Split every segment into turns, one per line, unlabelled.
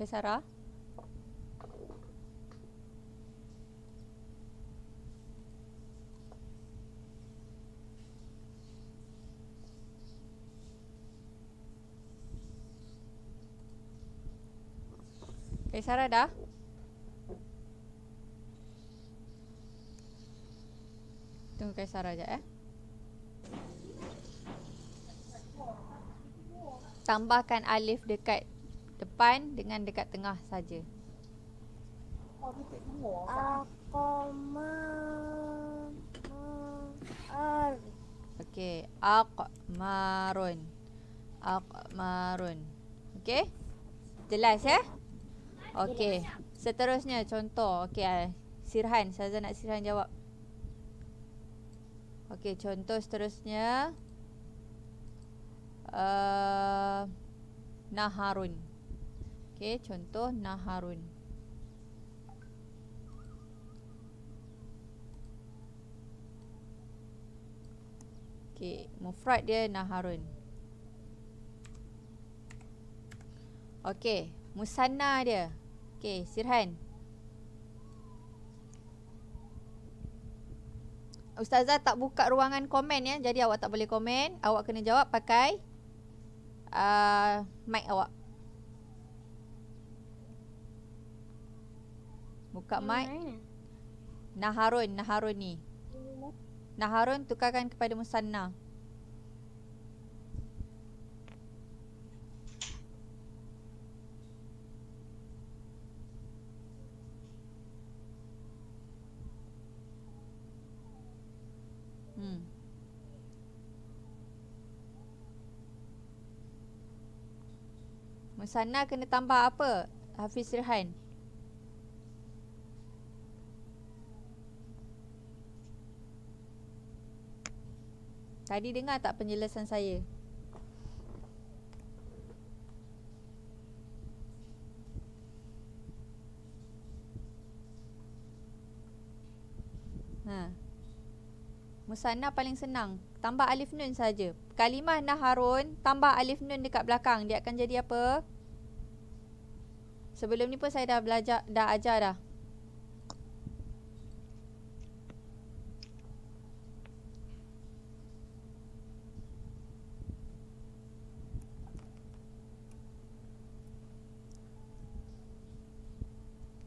Okay, Sarah. Okay, Sarah dah. Tunggu Kak Sarah sekejap eh. Tambahkan alif dekat depan dengan dekat tengah saja. A. Aqama ar. Okey, aqmarun. Aqmarun. Okey? Jelas ya? Okey. Seterusnya contoh. Okey, eh, Sirhan, saya nak Sirhan jawab. Okey, contoh seterusnya. Uh, naharun. Naharun. Okey, contoh Naharun. Okey, mufrad dia Naharun. Okey, musanna dia. Okey, Sirhan. Ustazah tak buka ruangan komen ya. Jadi awak tak boleh komen. Awak kena jawab pakai uh, mic awak. buka mic. Mana? Naharun, Naharun ni. Naharun tukarkan kepada Musanna. Hmm. Musanna kena tambah apa? Hafiz Rehan. Hmm. Tadi dengar tak penjelasan saya? Ha. Musanna paling senang. Tambah alif nun saja. Kalimah naharun, tambah alif nun dekat belakang. Dia akan jadi apa? Sebelum ni pun saya dah belajar, dah ajar dah.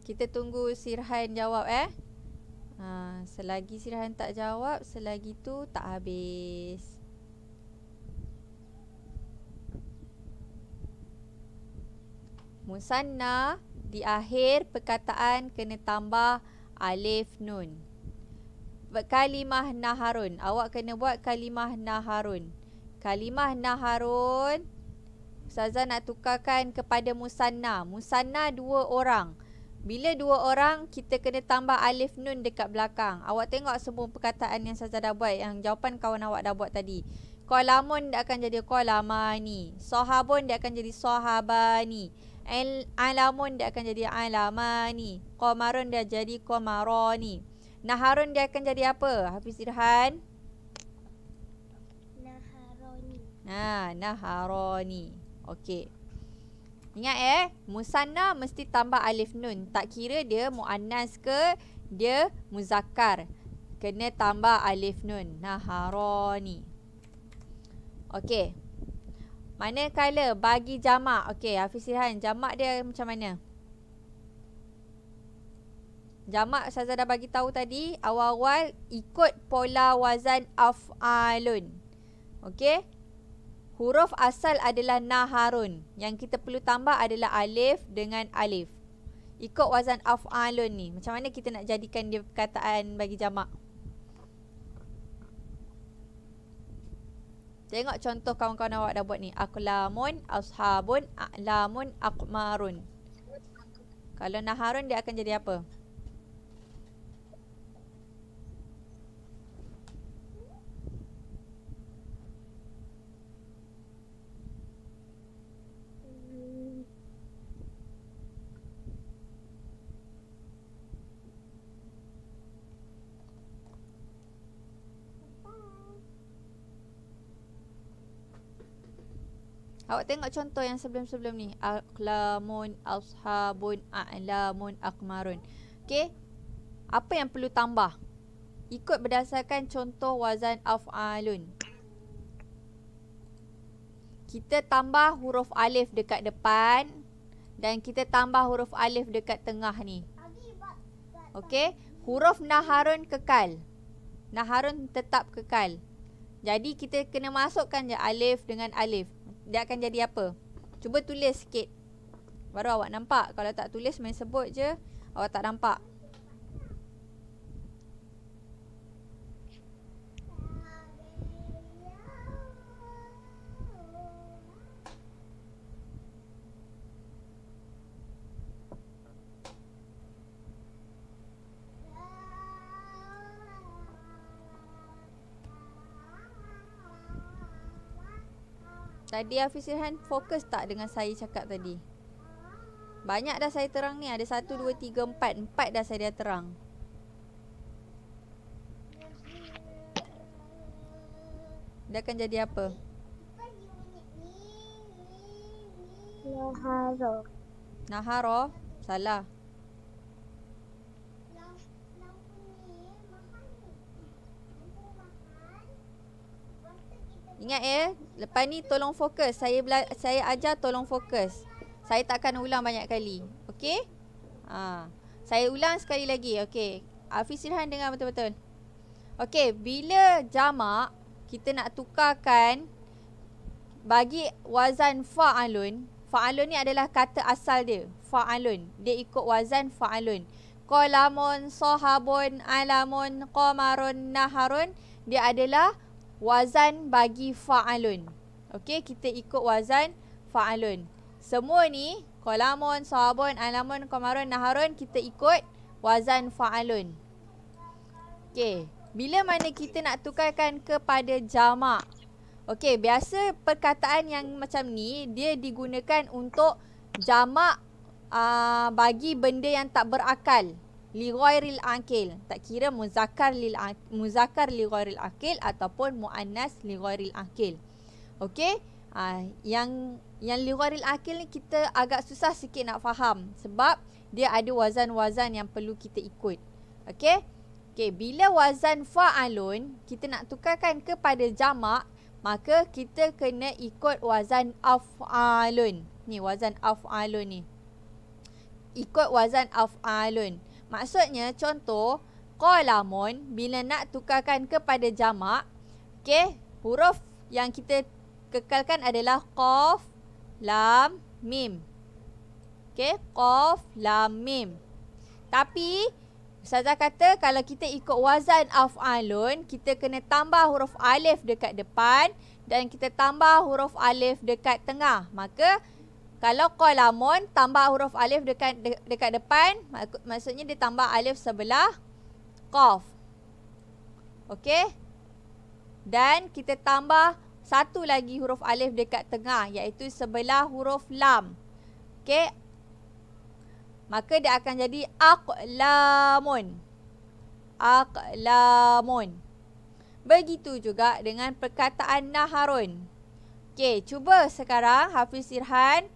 Kita tunggu Sirhan jawab eh. Ha, selagi Sirhan tak jawab, selagi tu tak habis. Musanna di akhir perkataan kena tambah alif nun. Kalimah naharun. Awak kena buat kalimah naharun. Kalimah naharun. Ustazah nak tukarkan kepada Musanna. Musanna dua orang. Bila dua orang, kita kena tambah alif nun dekat belakang. Awak tengok semua perkataan yang saya dah buat, yang jawapan kawan awak dah buat tadi. Qolamun dia akan jadi qolamani. Sahabun dia akan jadi sahabani. Alamun dia akan jadi alamani. Qomarun dia jadi qomarani. Naharun dia akan jadi apa? Hafiz Irhan. Naharoni. Ha, naharoni. Okey. Ingat eh, musanna mesti tambah alif nun. Tak kira dia muannas ke dia muzakkar. Kena tambah alif nun. Naharani. Okey. Manakala bagi jamak. Okey, Hafiz Irhan, jamak dia macam mana? Jamak saya dah bagi tahu tadi, awal-awal ikut pola wazan af'alun. Okey. Huruf asal adalah naharun. Yang kita perlu tambah adalah alif dengan alif. Ikut wazan af'alun ni. Macam mana kita nak jadikan dia perkataan bagi jamak? Tengok contoh kawan-kawan awak dah buat ni. Aqlamun, ashabun, a'lamun, aqmarun. Kalau naharun dia akan jadi Apa? Awak tengok contoh yang sebelum-sebelum ni. al-lamun al ashabun, a'lamun, akmarun. Okay. Apa yang perlu tambah? Ikut berdasarkan contoh wazan af'alun. Kita tambah huruf alif dekat depan. Dan kita tambah huruf alif dekat tengah ni. Okay. Huruf naharun kekal. Naharun tetap kekal. Jadi kita kena masukkan je alif dengan alif dia akan jadi apa. Cuba tulis sikit. Baru awak nampak. Kalau tak tulis main sebut je, awak tak nampak. Tadi Hafiz Irhan fokus tak dengan saya cakap tadi? Banyak dah saya terang ni. Ada satu, dua, tiga, empat. Empat dah saya dah terang. Dia akan jadi apa? Naharo. Naharo? Salah. Ingat ya, eh, lepas ni tolong fokus. Saya bela- saya ajar tolong fokus. Saya tak akan ulang banyak kali. Okey? Ha. Saya ulang sekali lagi. Okey. Afisirhan dengar betul-betul. Okey, bila jamak kita nak tukarkan bagi wazan fa'alun. Fa'alun ni adalah kata asal dia. Fa'alun. Dia ikut wazan fa'alun. Qalamun, sahabun, alamun, qamarun, naharun. Dia adalah wazan bagi fa'alun. Okey, kita ikut wazan fa'alun. Semua ni, kolamun, sabun, alamun, komarun, naharun, kita ikut wazan fa'alun. Okey, bila mana kita nak tukarkan kepada jamak? Okey, biasa perkataan yang macam ni, dia digunakan untuk jamak ah, bagi benda yang tak berakal li ghairil akil tak kira muzakkar lil muzakkar li ghairil akil ataupun muannas li ghairil akil okey uh, yang yang li ghairil akil ni kita agak susah sikit nak faham sebab dia ada wazan-wazan yang perlu kita ikut okey okey bila wazan fa'alun kita nak tukarkan kepada jamak maka kita kena ikut wazan af'alun ni wazan af'alun ni ikut wazan af'alun Maksudnya contoh qolamun bila nak tukarkan kepada jamak, okey, huruf yang kita kekalkan adalah qaf, lam, mim. Okey, qaf, lam, mim. Tapi saya kata kalau kita ikut wazan af'alun, kita kena tambah huruf alif dekat depan dan kita tambah huruf alif dekat tengah. Maka kalau lamun, tambah huruf alif dekat dekat depan, mak, maksudnya dia tambah alif sebelah kof, Okey? Dan kita tambah satu lagi huruf alif dekat tengah iaitu sebelah huruf lam. Okey? Maka dia akan jadi aqlamun. Aqlamun. Begitu juga dengan perkataan naharun. Okey, cuba sekarang Hafiz Sirhan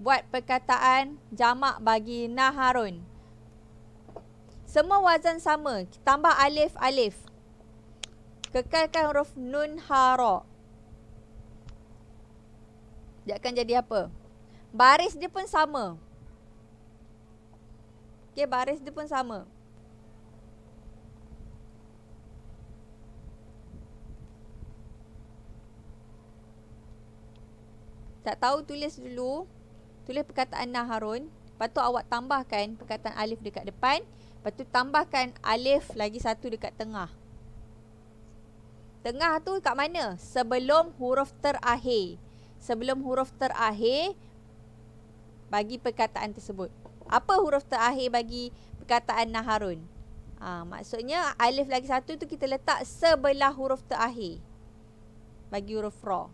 buat perkataan jamak bagi naharun. Semua wazan sama, tambah alif alif. Kekalkan huruf nun haro Dia akan jadi apa? Baris dia pun sama. Okey, baris dia pun sama. Tak tahu tulis dulu tulis perkataan Naharun. Lepas tu awak tambahkan perkataan alif dekat depan. Lepas tu tambahkan alif lagi satu dekat tengah. Tengah tu kat mana? Sebelum huruf terakhir. Sebelum huruf terakhir bagi perkataan tersebut. Apa huruf terakhir bagi perkataan Naharun? Ha, maksudnya alif lagi satu tu kita letak sebelah huruf terakhir. Bagi huruf raw.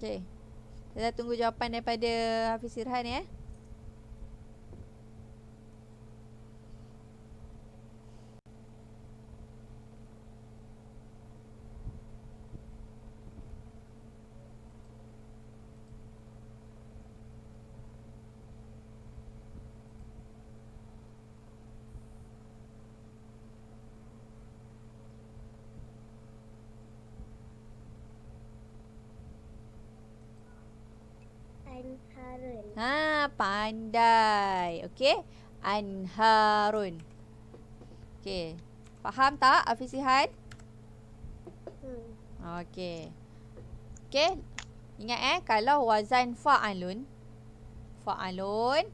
Okey. Kita tunggu jawapan daripada Hafiz Sirhan eh. Ya. Anharun. Ha, pandai. Okey. Anharun. Okey. Faham tak Afisihan? Hmm. Okey. Okey. Ingat eh kalau wazan fa'alun fa'alun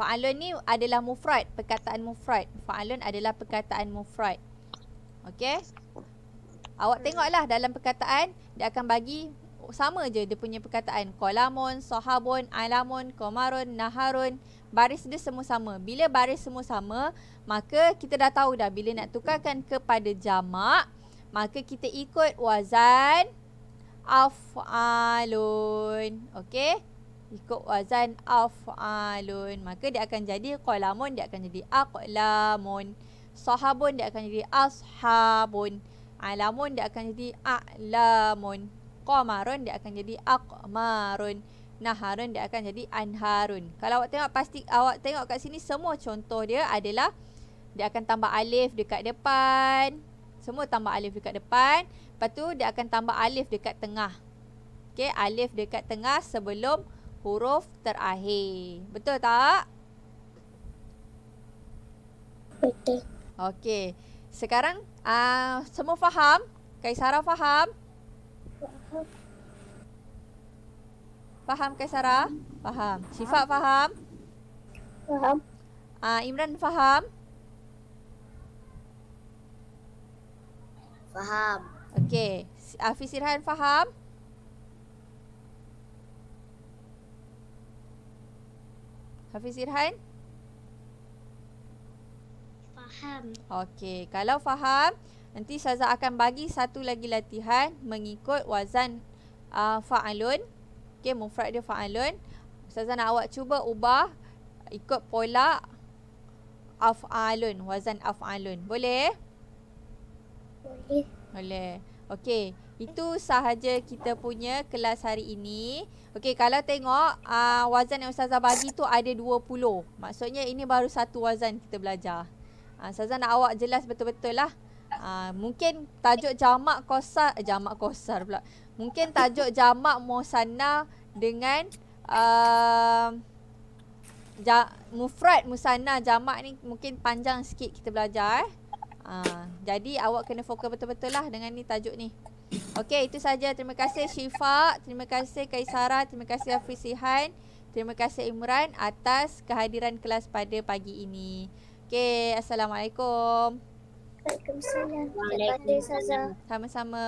fa'alun ni adalah mufrad, perkataan mufrad. Fa'alun adalah perkataan mufrad. Okey. Awak tengoklah dalam perkataan dia akan bagi sama je dia punya perkataan kolamon, sahabun, alamon, komaron, naharun, baris dia semua sama. Bila baris semua sama, maka kita dah tahu dah bila nak tukarkan kepada jamak, maka kita ikut wazan afalun. Okey? Ikut wazan afalun. Maka dia akan jadi kolamun, dia akan jadi aqlamun. Sahabun dia akan jadi ashabun. Alamun dia akan jadi a'lamun qamarun dia akan jadi aqmarun naharun dia akan jadi anharun kalau awak tengok pasti awak tengok kat sini semua contoh dia adalah dia akan tambah alif dekat depan semua tambah alif dekat depan lepas tu dia akan tambah alif dekat tengah okey alif dekat tengah sebelum huruf terakhir betul tak betul okey sekarang uh, semua faham Kaisara faham? Faham ke Sarah? Faham. Sifat faham? Faham. Ah uh, Imran faham? Faham. Okey. Afi Sirhan faham? Hafiz Irhan? Faham. Okey, kalau faham, Nanti Saza akan bagi satu lagi latihan mengikut wazan uh, fa'alun. Okey, mufrad dia fa'alun. Saza nak awak cuba ubah ikut pola af'alun, wazan af'alun. Boleh? Boleh. Boleh. Okey, itu sahaja kita punya kelas hari ini. Okey, kalau tengok uh, wazan yang Ustazah bagi tu ada 20. Maksudnya ini baru satu wazan kita belajar. Uh, Ustazah nak awak jelas betul-betul lah. Ah, mungkin tajuk jamak kosar eh, jamak kosar pula. Mungkin tajuk jamak musanna dengan uh, ja, mufrad musanna jamak ni mungkin panjang sikit kita belajar eh. Uh, jadi awak kena fokus betul-betul lah dengan ni tajuk ni. Okey, itu saja. Terima kasih Syifa, terima kasih Kaisara, terima kasih Afisihan, terima kasih Imran atas kehadiran kelas pada pagi ini. Okey, assalamualaikum. Waalaikumsalam. Waalaikumsalam. Sama-sama.